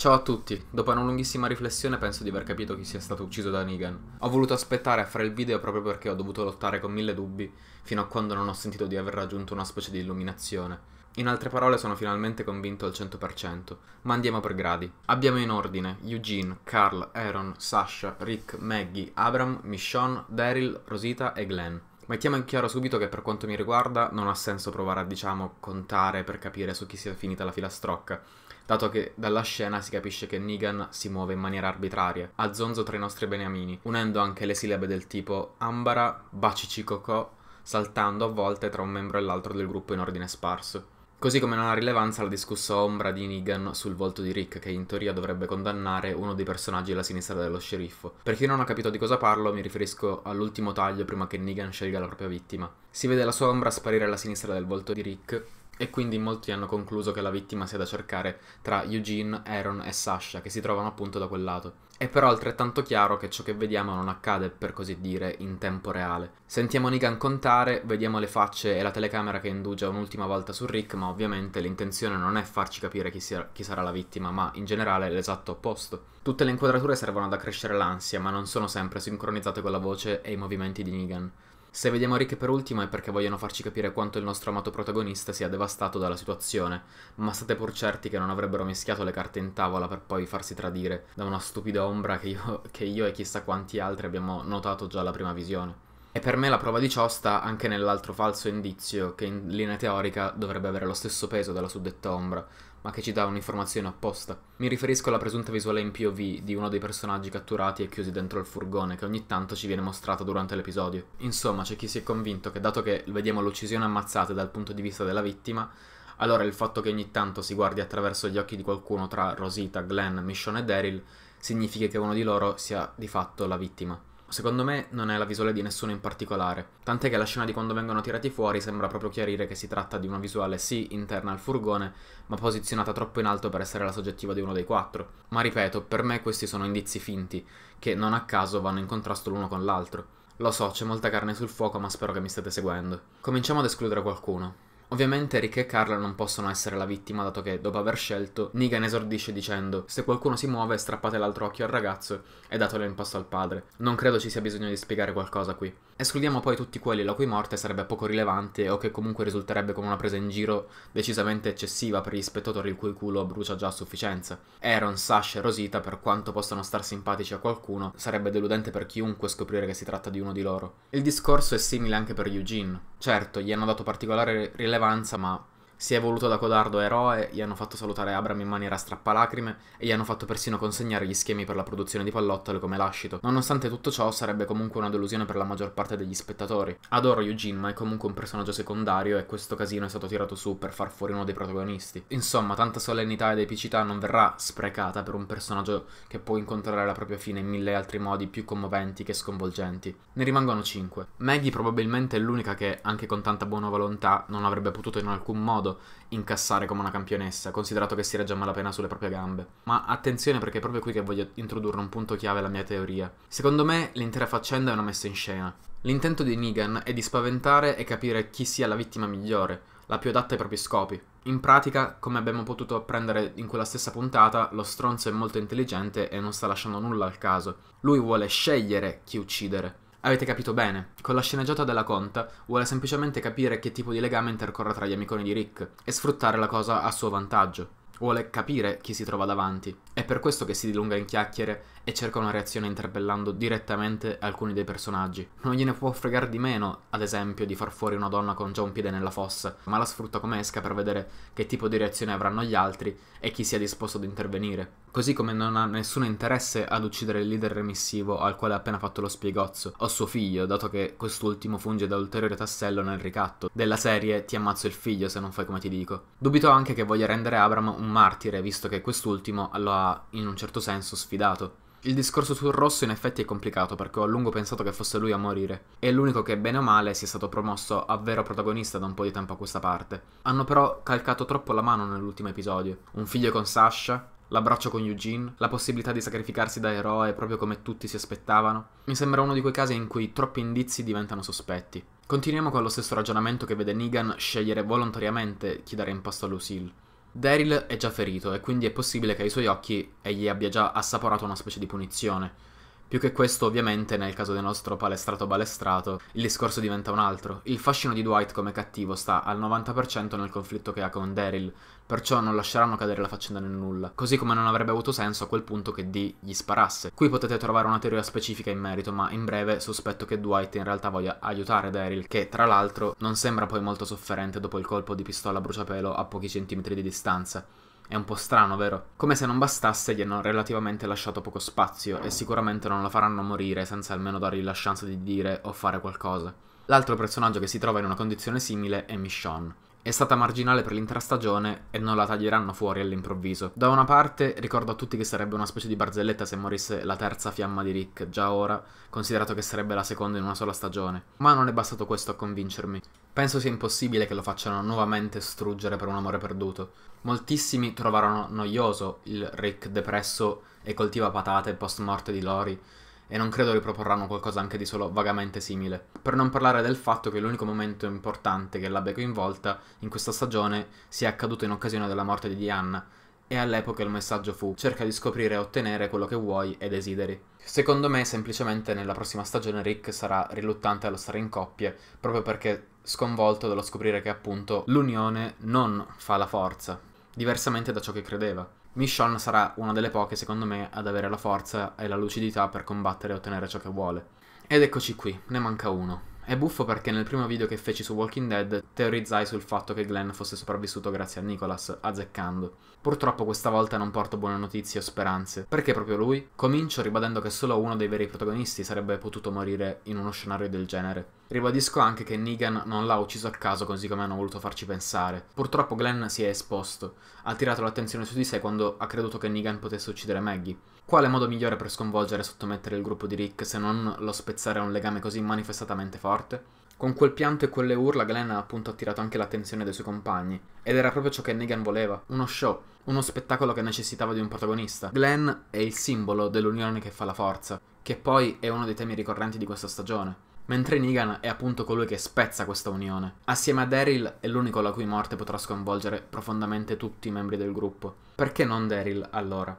Ciao a tutti, dopo una lunghissima riflessione penso di aver capito chi sia stato ucciso da Negan. Ho voluto aspettare a fare il video proprio perché ho dovuto lottare con mille dubbi, fino a quando non ho sentito di aver raggiunto una specie di illuminazione. In altre parole sono finalmente convinto al 100%, ma andiamo per gradi. Abbiamo in ordine Eugene, Carl, Aaron, Sasha, Rick, Maggie, Abram, Michonne, Daryl, Rosita e Glenn. Mettiamo in chiaro subito che per quanto mi riguarda non ha senso provare a, diciamo, contare per capire su chi sia finita la filastrocca, dato che dalla scena si capisce che Negan si muove in maniera arbitraria, a zonzo tra i nostri beniamini, unendo anche le sillabe del tipo Ambara, Baci Cicocò, saltando a volte tra un membro e l'altro del gruppo in ordine sparso. Così come non ha rilevanza la discussa ombra di Negan sul volto di Rick, che in teoria dovrebbe condannare uno dei personaggi alla sinistra dello sceriffo. Per chi non ha capito di cosa parlo, mi riferisco all'ultimo taglio prima che Negan scelga la propria vittima. Si vede la sua ombra sparire alla sinistra del volto di Rick, e quindi molti hanno concluso che la vittima sia da cercare tra Eugene, Aaron e Sasha, che si trovano appunto da quel lato. È però altrettanto chiaro che ciò che vediamo non accade, per così dire, in tempo reale. Sentiamo Negan contare, vediamo le facce e la telecamera che indugia un'ultima volta su Rick, ma ovviamente l'intenzione non è farci capire chi, sia, chi sarà la vittima, ma in generale l'esatto opposto. Tutte le inquadrature servono ad accrescere l'ansia, ma non sono sempre sincronizzate con la voce e i movimenti di Negan. Se vediamo Rick per ultimo è perché vogliono farci capire quanto il nostro amato protagonista sia devastato dalla situazione, ma state pur certi che non avrebbero mischiato le carte in tavola per poi farsi tradire da una stupida ombra che io, che io e chissà quanti altri abbiamo notato già alla prima visione. E per me la prova di ciò sta anche nell'altro falso indizio che in linea teorica dovrebbe avere lo stesso peso della suddetta ombra, ma che ci dà un'informazione apposta. Mi riferisco alla presunta visuale in POV di uno dei personaggi catturati e chiusi dentro il furgone, che ogni tanto ci viene mostrata durante l'episodio. Insomma, c'è chi si è convinto che dato che vediamo l'uccisione ammazzata dal punto di vista della vittima, allora il fatto che ogni tanto si guardi attraverso gli occhi di qualcuno tra Rosita, Glenn, Mission e Daryl significa che uno di loro sia di fatto la vittima. Secondo me non è la visuale di nessuno in particolare, tant'è che la scena di quando vengono tirati fuori sembra proprio chiarire che si tratta di una visuale sì interna al furgone, ma posizionata troppo in alto per essere la soggettiva di uno dei quattro. Ma ripeto, per me questi sono indizi finti, che non a caso vanno in contrasto l'uno con l'altro. Lo so, c'è molta carne sul fuoco, ma spero che mi state seguendo. Cominciamo ad escludere qualcuno. Ovviamente Rick e Carla non possono essere la vittima dato che dopo aver scelto Negan esordisce dicendo se qualcuno si muove strappate l'altro occhio al ragazzo e datelo in pasto al padre. Non credo ci sia bisogno di spiegare qualcosa qui. Escludiamo poi tutti quelli la cui morte sarebbe poco rilevante o che comunque risulterebbe come una presa in giro decisamente eccessiva per gli spettatori il cui culo brucia già a sufficienza. Aaron, Sasha e Rosita per quanto possano star simpatici a qualcuno sarebbe deludente per chiunque scoprire che si tratta di uno di loro. Il discorso è simile anche per Eugene certo, gli hanno dato particolare rilevanza, ma si è voluto da codardo eroe, gli hanno fatto salutare Abram in maniera strappalacrime e gli hanno fatto persino consegnare gli schemi per la produzione di pallottole come lascito. Nonostante tutto ciò sarebbe comunque una delusione per la maggior parte degli spettatori. Adoro Eugene ma è comunque un personaggio secondario e questo casino è stato tirato su per far fuori uno dei protagonisti. Insomma, tanta solennità ed epicità non verrà sprecata per un personaggio che può incontrare la propria fine in mille altri modi più commoventi che sconvolgenti. Ne rimangono cinque. Maggie probabilmente è l'unica che, anche con tanta buona volontà, non avrebbe potuto in alcun modo modo incassare come una campionessa, considerato che si regge a malapena sulle proprie gambe. Ma attenzione perché è proprio qui che voglio introdurre un punto chiave alla mia teoria. Secondo me l'intera faccenda è una messa in scena. L'intento di Negan è di spaventare e capire chi sia la vittima migliore, la più adatta ai propri scopi. In pratica, come abbiamo potuto apprendere in quella stessa puntata, lo stronzo è molto intelligente e non sta lasciando nulla al caso. Lui vuole scegliere chi uccidere. Avete capito bene, con la sceneggiata della Conta vuole semplicemente capire che tipo di legame intercorra tra gli amiconi di Rick e sfruttare la cosa a suo vantaggio. Vuole capire chi si trova davanti. È per questo che si dilunga in chiacchiere e cerca una reazione interpellando direttamente alcuni dei personaggi. Non gliene può fregare di meno, ad esempio, di far fuori una donna con già un piede nella fossa, ma la sfrutta come esca per vedere che tipo di reazione avranno gli altri e chi sia disposto ad intervenire. Così come non ha nessun interesse ad uccidere il leader remissivo al quale ha appena fatto lo spiegozzo, o suo figlio, dato che quest'ultimo funge da ulteriore tassello nel ricatto, della serie ti ammazzo il figlio se non fai come ti dico. Dubito anche che voglia rendere Abram un martire, visto che quest'ultimo lo ha in un certo senso sfidato. Il discorso sul rosso in effetti è complicato perché ho a lungo pensato che fosse lui a morire. È l'unico che bene o male sia stato promosso a vero protagonista da un po' di tempo a questa parte. Hanno però calcato troppo la mano nell'ultimo episodio. Un figlio con Sasha, l'abbraccio con Eugene, la possibilità di sacrificarsi da eroe proprio come tutti si aspettavano. Mi sembra uno di quei casi in cui troppi indizi diventano sospetti. Continuiamo con lo stesso ragionamento che vede Negan scegliere volontariamente chi dare in pasto a Lucille. Daryl è già ferito e quindi è possibile che ai suoi occhi egli abbia già assaporato una specie di punizione. Più che questo, ovviamente, nel caso del nostro palestrato balestrato, il discorso diventa un altro. Il fascino di Dwight come cattivo sta al 90% nel conflitto che ha con Daryl, perciò non lasceranno cadere la faccenda nel nulla, così come non avrebbe avuto senso a quel punto che Dee gli sparasse. Qui potete trovare una teoria specifica in merito, ma in breve sospetto che Dwight in realtà voglia aiutare Daryl, che tra l'altro non sembra poi molto sofferente dopo il colpo di pistola a bruciapelo a pochi centimetri di distanza. È un po' strano, vero? Come se non bastasse, gli hanno relativamente lasciato poco spazio e sicuramente non la faranno morire senza almeno dargli la chance di dire o fare qualcosa. L'altro personaggio che si trova in una condizione simile è Michonne. È stata marginale per l'intera stagione e non la taglieranno fuori all'improvviso. Da una parte ricordo a tutti che sarebbe una specie di barzelletta se morisse la terza fiamma di Rick, già ora, considerato che sarebbe la seconda in una sola stagione. Ma non è bastato questo a convincermi. Penso sia impossibile che lo facciano nuovamente struggere per un amore perduto. Moltissimi trovarono noioso il Rick depresso e coltiva patate post morte di Lori, e non credo riproporranno qualcosa anche di solo vagamente simile. Per non parlare del fatto che l'unico momento importante che l'abbia coinvolta in questa stagione sia accaduto in occasione della morte di Diana, e all'epoca il messaggio fu cerca di scoprire e ottenere quello che vuoi e desideri. Secondo me semplicemente nella prossima stagione Rick sarà riluttante allo stare in coppia, proprio perché sconvolto dallo scoprire che appunto l'unione non fa la forza, diversamente da ciò che credeva. Michonne sarà una delle poche, secondo me, ad avere la forza e la lucidità per combattere e ottenere ciò che vuole. Ed eccoci qui, ne manca uno. È buffo perché nel primo video che feci su Walking Dead teorizzai sul fatto che Glenn fosse sopravvissuto grazie a Nicholas, azzeccando. Purtroppo questa volta non porto buone notizie o speranze. Perché proprio lui? Comincio ribadendo che solo uno dei veri protagonisti sarebbe potuto morire in uno scenario del genere. Ribadisco anche che Negan non l'ha ucciso a caso così come hanno voluto farci pensare. Purtroppo Glenn si è esposto, ha tirato l'attenzione su di sé quando ha creduto che Negan potesse uccidere Maggie. Quale modo migliore per sconvolgere e sottomettere il gruppo di Rick se non lo spezzare a un legame così manifestatamente forte? parte. Con quel pianto e quelle urla Glenn ha appunto attirato anche l'attenzione dei suoi compagni, ed era proprio ciò che Negan voleva, uno show, uno spettacolo che necessitava di un protagonista. Glenn è il simbolo dell'unione che fa la forza, che poi è uno dei temi ricorrenti di questa stagione. Mentre Negan è appunto colui che spezza questa unione. Assieme a Daryl è l'unico la cui morte potrà sconvolgere profondamente tutti i membri del gruppo. Perché non Daryl allora?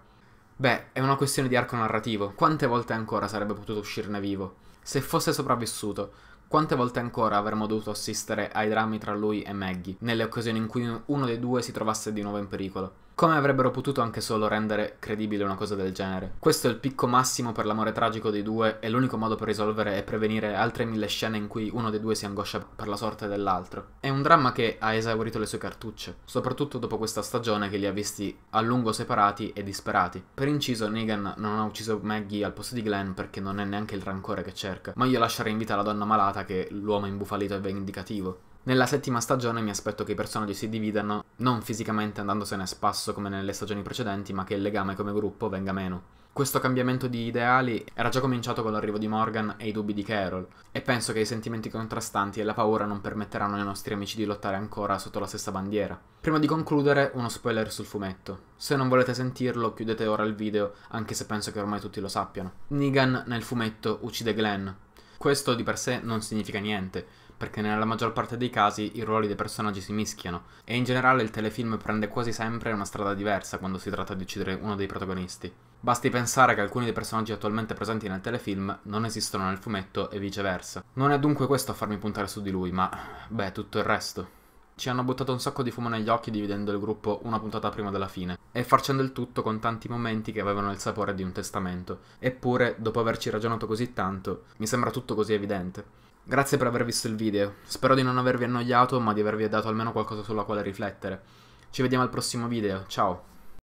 Beh, è una questione di arco narrativo. Quante volte ancora sarebbe potuto uscirne vivo? Se fosse sopravvissuto, quante volte ancora avremmo dovuto assistere ai drammi tra lui e Maggie, nelle occasioni in cui uno dei due si trovasse di nuovo in pericolo? Come avrebbero potuto anche solo rendere credibile una cosa del genere? Questo è il picco massimo per l'amore tragico dei due e l'unico modo per risolvere e prevenire altre mille scene in cui uno dei due si angoscia per la sorte dell'altro. È un dramma che ha esaurito le sue cartucce, soprattutto dopo questa stagione che li ha visti a lungo separati e disperati. Per inciso, Negan non ha ucciso Maggie al posto di Glenn perché non è neanche il rancore che cerca, ma io lasciare in vita la donna malata che l'uomo imbufalito e vendicativo. Nella settima stagione mi aspetto che i personaggi si dividano, non fisicamente andandosene a spasso come nelle stagioni precedenti, ma che il legame come gruppo venga meno. Questo cambiamento di ideali era già cominciato con l'arrivo di Morgan e i dubbi di Carol, e penso che i sentimenti contrastanti e la paura non permetteranno ai nostri amici di lottare ancora sotto la stessa bandiera. Prima di concludere, uno spoiler sul fumetto. Se non volete sentirlo, chiudete ora il video, anche se penso che ormai tutti lo sappiano. Negan nel fumetto uccide Glenn. Questo di per sé non significa niente, perché nella maggior parte dei casi i ruoli dei personaggi si mischiano e in generale il telefilm prende quasi sempre una strada diversa quando si tratta di uccidere uno dei protagonisti. Basti pensare che alcuni dei personaggi attualmente presenti nel telefilm non esistono nel fumetto e viceversa. Non è dunque questo a farmi puntare su di lui, ma beh, tutto il resto ci hanno buttato un sacco di fumo negli occhi dividendo il gruppo una puntata prima della fine, e farcendo il tutto con tanti momenti che avevano il sapore di un testamento. Eppure, dopo averci ragionato così tanto, mi sembra tutto così evidente. Grazie per aver visto il video, spero di non avervi annoiato ma di avervi dato almeno qualcosa sulla quale riflettere. Ci vediamo al prossimo video, ciao!